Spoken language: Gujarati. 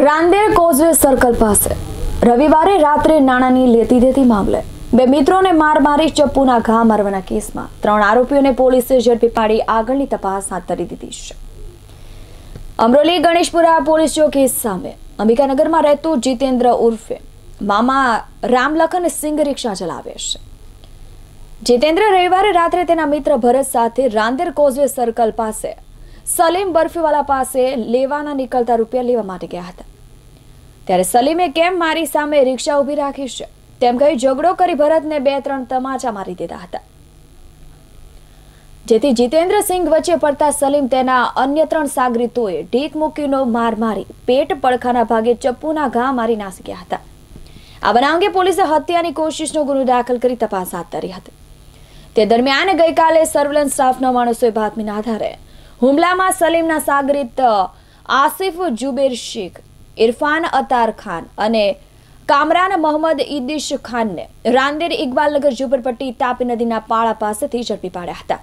રાંદેર કોઝવે સર્કલ પાસે રવિવારે રાત્રે નાણાંની લેતી દેતી મામલે બે મિત્રોને માર મારી ચપ્પુના ઘા મારવાના કેસમાં ત્રણ આરોપીઓને પોલીસે ઝડપી પાડી આગળની તપાસ હાથ ધરી દીધી છે અમરોલી ગણેશપુરા પોલીસ કેસ સામે અંબિકાનગરમાં રહેતું જીતેન્દ્ર ઉર્ફે મામા રામલખન સિંઘ રિક્ષા ચલાવે છે જીતેન્દ્ર રવિવારે રાત્રે તેના મિત્ર ભરત સાથે રાંદેર કોઝવે સર્કલ પાસે સલીમ બર્ફીવાલા પાસે લેવાના નીકળતા રૂપિયા લેવા માટે ગયા હતા ત્યારે સલીમે કેમ મારી સામે રિક્ષા ઊભી રાખી છે તેમ કહી ઝઘડો કરી ભરતને બે ત્રણ તમાચા મારી દીધા હતા જેથી જીતેન્દ્રસિંહ વચ્ચે પડતા સલીમ તેના અન્ય ત્રણ સાગરીતોએ ઢીક મૂકીનો માર મારી પેટ પડખાના ભાગે ચપ્પુના ઘા મારી નાસક્યા હતા આ બનાવ અંગે પોલીસે હત્યાની કોશિશનો ગુનો દાખલ કરી તપાસ હાથ ધરી હતી તે દરમિયાન ગઈકાલે સર્વેલન્સ સ્ટાફના માણસોએ બાતમીના આધારે હુમલામાં સલીમના સાગરીત આસિફ જુબેર શેખ ઇરફાન અતાર ખાન અને કામરાન મોહમ્મદ ઇદિશ ખાનને રાંદેર ઇકબાલનગર ઝુંપડપટ્ટી તાપી નદીના પાળા પાસેથી ઝડપી પાડ્યા હતા